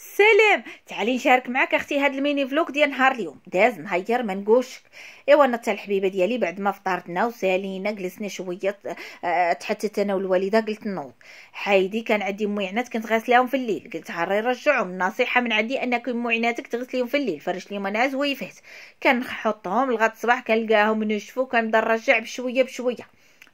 سلام تعالي نشارك معك اختي هاد الميني فلوك ديال نهار اليوم داز نهير ما نقولش ايوا انا الحبيبه ديالي بعد ما فطرتنا وسالينا جلسنا شويه آه، تحتت انا والوالده قلت نوض حيدي كان عندي معينات كنت غاسلاهم في الليل قلت هاري رجعهم نصيحه من عندي انك معيناتك تغسليهم في الليل فرش لي مناز ويفهت كنحطهم لغد الصباح كنلقاهم نشفوا كنبدا نرجع بشويه بشويه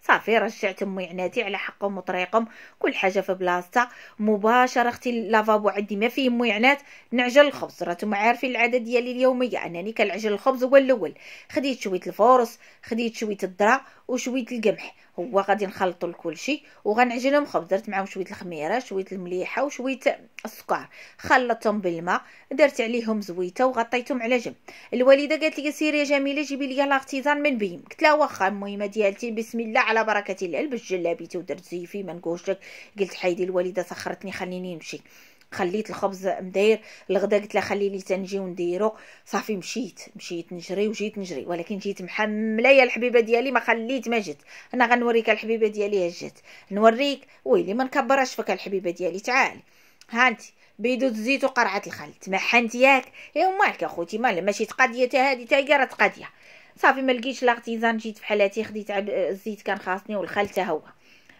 صافي رجعت امي عناتي على حقهم وطريقهم كل حاجه في بلاصتها مباشره اختي لافابو عندي ما فيه امي عنات نعجل الخبز راكم عارفين العاده ديالي اليوميه انني كنعجل الخبز هو الاول خديت شويه الفورص خديت شويه الذره وشويه القمح هو غادي نخلطو لكل شيء وغنعجنهم خبز درت معاهم شويه الخميره شويه المليحه وشويه السكر خلطتهم بالماء درت عليهم زويته وغطيتهم على جنب الوالده قالت لي سيري يا جميله جيبي لي لاغتيزان من بيم قلت لها واخا المهمه ديالتي بسم الله على بركه الله البس جلابيتي ودرت زيفي ما لك قلت حيدي الوالده سخرتني خليني نمشي خليت الخبز مداير الغدا قلت لها خلي لي تنجي ونديرو صافي مشيت مشيت نجري وجيت نجري ولكن جيت محمله يا الحبيبه ديالي ما خليت ما جت انا غنوريك الحبيبه ديالي اش جات نوريك ويلي ما نكبرش فيك الحبيبه ديالي تعالي هانتي بيدو الزيت وقرعه الخل تمحنت ياك اي مالك اخوتي مال ماشي تقاديه تا هادي تا هي راه تقاديه صافي ما لقيتش لاغتيزان جيت فحالاتي خديت الزيت كان خاصني والخل تا هو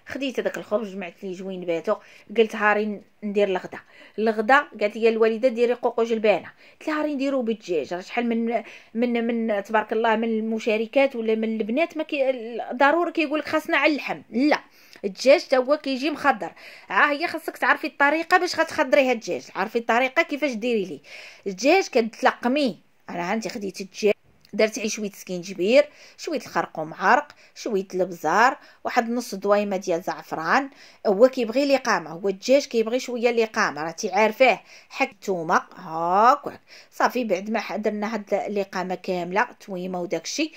خديت هذاك الخبز جمعت لي جوين باتو قلت هاري ندير الغدا الغدا قالت لي الوالده ديري قوقو جلبانه قلت لها هاري نديرو بالدجاج راه شحال من من من تبارك الله من المشاركات ولا من البنات ما كي ضروري كيقول لك خاصنا على اللحم لا الدجاج تا هو كيجي مخضر آه هي خاصك تعرفي الطريقه باش غتخضري هاد الدجاج عرفي الطريقه كيفاش ديري ليه الدجاج كتلقميه انا عندي خديت الدجاج درت عليه شويه سكينجبير شويه الخرقوم عرق شويه الابزار واحد نص دويمه ديال زعفران هو كيبغي لقامه هو الدجاج كيبغي شويه لقامه راتي عارفاه حك الثومه هاك صافي بعد ما درنا هاد الاقامه كامله تويمه وداكشي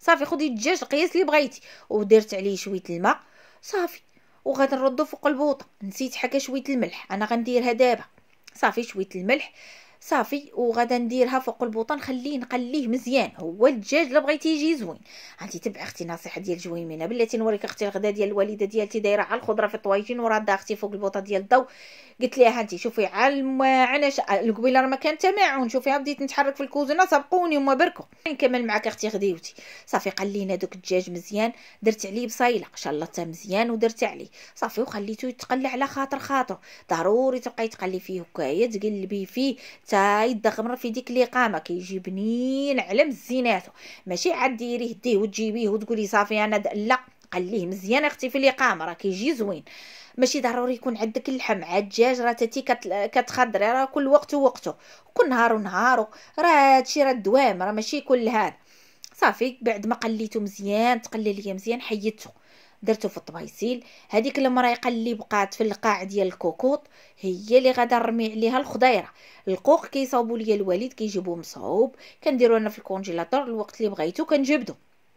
صافي خدي الدجاج القياس اللي بغيتي ودرت عليه شويه الماء صافي وغادي نردو فوق البوطه نسيت حكا شويه الملح انا غنديرها دابا صافي شويه الملح صافي وغادا نديرها فوق البوطه نخليه نقليه مزيان هو الدجاج اللي بغيتي يجي زوين هانتي تبع اختي نصيحه ديال جويمينه بلاتي نوريك اختي الغدا ديال الوالده ديالتي دايره على الخضره في الطواجين وراد اختي فوق البوطه ديال الضو قلت ليها انت شوفي على المعنش القبيله راه ما كان تماعون شوفيها بديت نتحرك في الكوزينه سبقوني هما بركو نكمل معاك اختي غديوتي صافي قلينا دوك الدجاج مزيان درت عليه بصيله شلطته مزيان ودرت عليه صافي وخليته يتقلى على خاطر خاطر ضروري تبقاي تقلي فيه هكايا تقلبي فيه حتى يدغمر في ديك الاقامه كيجي بنين على مزيناتو ماشي عاد ديريه ديه وتجيبيه وتقولي صافي انا لا قال ليه مزيان اختي في الاقامه راه كيجي زوين ماشي ضروري يكون عندك اللحم عاد الدجاج راه تاتي كتخضري راه كل وقت ووقته كل نهار ونهار راه هادشي راه الدوام راه ماشي كل هذا صافي بعد ما قليته مزيان تقلي ليا مزيان حيدته درته في الطبايسيل هذيك المرايقه اللي بقات في القاع ديال الكوكوط هي اللي غادا نرمي عليها الخضيره القوق كيصاوبوا ليا الوالد كيجيبوه مصاوب كنديرو انا في الكونجيلاتور الوقت اللي بغيتو كنجبدو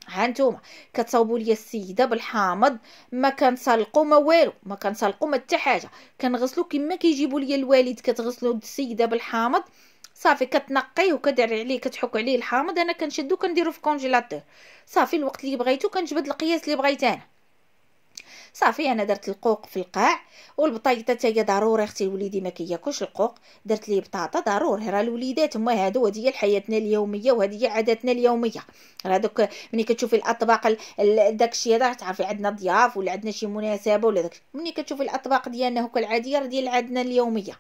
ها نتوما كتصاوبوا ليا السيده بالحامض ما كنسلقوا ما والو ما كنسلقوا ما حتى حاجه كنغسلو كما كيجيبوا ليا الوالد كتغسلو السيده بالحامض صافي كتنقيه وكدير عليه كتحك عليه الحامض انا كنشدو كنديرو في كونجيلاتور صافي الوقت اللي بغيتو كنجبد القياس اللي بغيت انا صافي انا درت القوق في القاع والبطايطه حتى هي ضروري اختي وليدي ما كياكلش القوق درت ليه بطاطا ضروري راه الوليدات هما هادو هذه حياتنا اليوميه وهذه عاداتنا اليوميه راه دوك ملي كتشوفي الاطباق داكشي هذا تعرفي عندنا ضياف ولا عندنا شي مناسبه ولا داكشي ملي كتشوفي الاطباق ديالنا هكا العاديه راه ديال عادنا اليوميه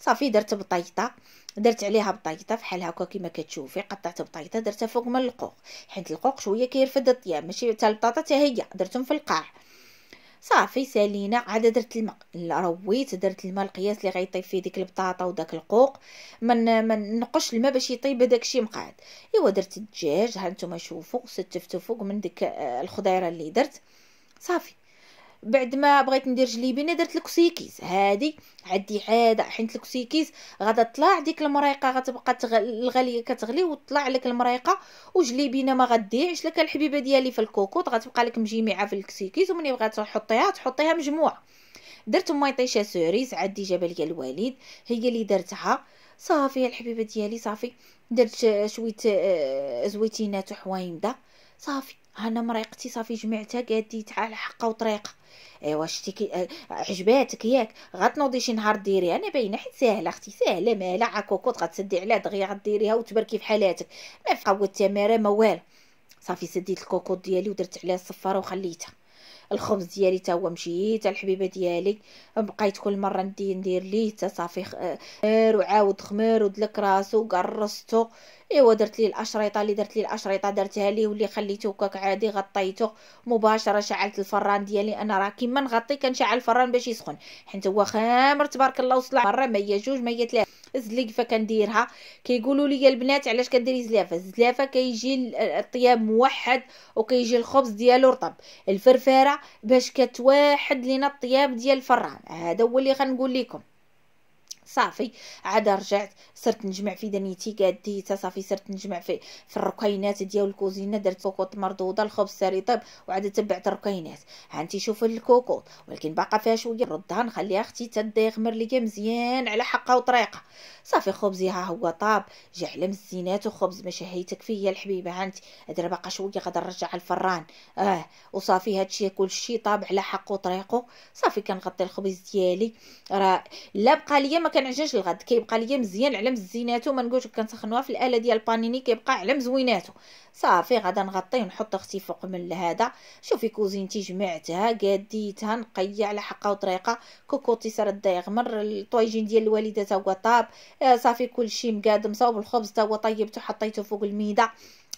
صافي درت بطيطه درت عليها بطيطه بحال هكا كيما كتشوفي قطعت بطيطه درتها فوق من القوق حيت القوق شويه كيرفد الطياب ماشي حتى البطاطا حتى هي درتهم في القاع صافي سالينا عاد درت الماء رويت درت الماء القياس اللي غيطيب فيه ديك البطاطا وداك القوق من من نقش الماء باش يطيب هذاك الشيء مقعد ايوا درت الدجاج ها نتوما شوفوا ستفته فوق من ديك آه، الخضيره اللي درت صافي بعد ما بغيت ندير جليبينه درت الكسيكيز هادي عدي عاده حيت الكسيكيز غادا طلع ديك المريقه غتبقى تغل... الغاليه كتغلي وتطلع لك المريقه وجليبينه ما غديعش لك الحبيبه ديالي في الكوكوط غتبقى لك مجميعه في الكسيكيز ومني بغات تحطيها تحطيها مجموعه درت ميطيشه سوريز عدي جبل ديال الوالد هي اللي درتها صافي الحبيبه ديالي صافي درت شويه آه، زويتينات وحوايمده صافي انا مريقتي صافي جمعتها قاديتها على حقا وطريقه ايوا شتي كي إيه، عجباتك ياك غتنوضي شي نهار ديريها انا باينه حيت ساهله اختي ساهله مالها عا كوكوط غتسدي عليها دغيا غديريها وتبركي في حالاتك ما فقا والتماره ما والو صافي سديت الكوكوط ديالي ودرت عليها الصفاره وخليتها الخبز ديالي تا هو مشيت الحبيبه ديالي بقيت كل مره ندي ندير ليه تا صافي خمر وعاود خمر ودلك راسو قرصتو ايوا درت ليه الاشريطه اللي درت ليه الاشريطه درتها ليه واللي خليته هكاك عادي غطيته مباشره شعلت الفران ديالي انا راه كيما نغطي كنشعل الفران باش يسخن حيت هو خامر تبارك الله وصل مره ما هي جوج ما هي ثلاثه الزليفه كنديرها كيقولوا لي البنات علاش كديري زلافه الزليفه كيجي الطياب موحد وكيجي الخبز ديالو رطب الفرفاره باش كتوحد لينا الطياب ديال الفران هذا هو اللي غنقول لكم صافي عاد رجعت صرت نجمع في دنيتي قديتها صافي صرت نجمع في في الركينات ديال الكوزينه درت كوكوط مردوده الخبز ساري طيب وعاد تبعت الركينات هانتي شوف الكوكوط ولكن باقا فيها شويه نردها نخليها اختي تدي يغمر ليا مزيان على حقها وطريقه صافي خبزي ها هو طاب جا على مزينات وخبز ما شهيتك فيا الحبيبه هانتي هادري باقا شويه غادي نرجع الفران اه وصافي هادشي كلشي طاب على حقه وطريقه صافي كنغطي الخبز ديالي راه لا بقى ليا ما كنعجنش الغد كيبقى ليا مزيان على مزيناتو ما نقولش كنسخنوها في الاله ديال البانيني كيبقى على مزويناتو صافي غدا نغطي ونحط اختي فوق من هذا شوفي كوزينتي جمعتها قاديتها نقيه على حقها وطريقه كوكوتي سر مر الطويجين ديال الوالده تا هو طاب آه، صافي كلشي مقاد مصاوب الخبز تا هو طيبته حطيته فوق الميده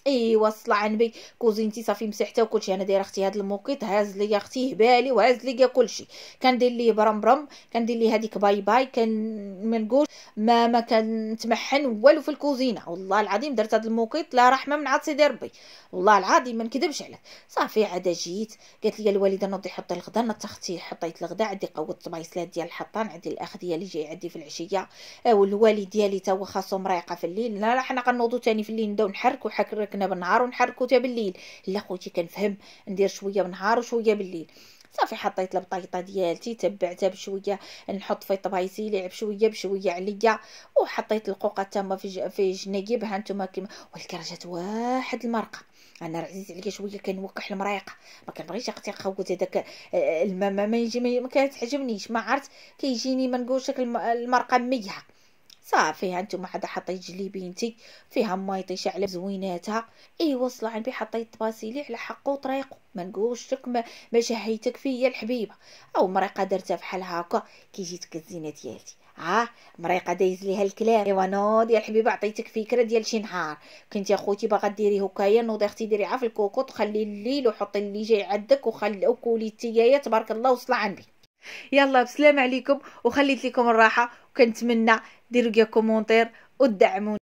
ايوا صلى على النبي كوزينتي صافي مسحتها وكلشي انا دايره اختي هاد الموقيت هاز ليا اختي هبالي وهاز ليا كلشي كندير ليه برم برم كندير ليه هذيك باي باي كان ما نقول ما ما كنتمحن والو في الكوزينه والله العظيم درت هاد الموقيت لا رحمه من عاد سيدي ربي والله العظيم ما نكذبش عليك صافي عاد جيت قالت لي الوالده نوضي حطي الغدا انا اختي حطيت الغدا عندي قوت الطبايصلات ديال الحطان عندي الاخ ديالي جاي عندي في العشيه والوالد ديالي تا هو خاصو مريقه في الليل لا حنا كنوضو تاني في الليل نبداو نحركو وحرك نحركنا بالنهار ونحركو تا بالليل لا خوتي كنفهم ندير شويه بالنهار وشويه بالليل صافي حطيت البطيطه ديالتي تبعتها بشويه نحط في طبايسي لعب شويه بشويه عليا وحطيت القوقه تما في في جنيبها نتوما كيما والكرجات واحد المرقه انا عزيز عليا شويه كنوقح المريقه ما كنبغيش اختي نخوت هذاك آه، الماما ما يجي ما كتعجبنيش ما عرفت كيجيني ما نقولش المرقه ميه صافي هانتوما حدا حطيت جليبينتي فيها طيش على زويناتها ايوا صلعن بي حطيت باسيلي على حقو وطريقه ما نقولش ما, ما شهيتك فيا الحبيبه او مريقه درتها بحال هكا كي جيتك الزينه ديالتي ها آه، مريقه دايز ليها الكلام ايوا نوض يا الحبيبه عطيتك فكره ديال شي نهار كنتي اخوتي باغا ديري هكايا نوضي اختي ديري عا في الكوكوط خلي الليل وحطي اللي جاي عندك وخلي وكولي التيايه تبارك الله وصلى عندي يلا بسلام عليكم وخليت لكم الراحه وكنتمنى ديروا لي كومونتير ودعموني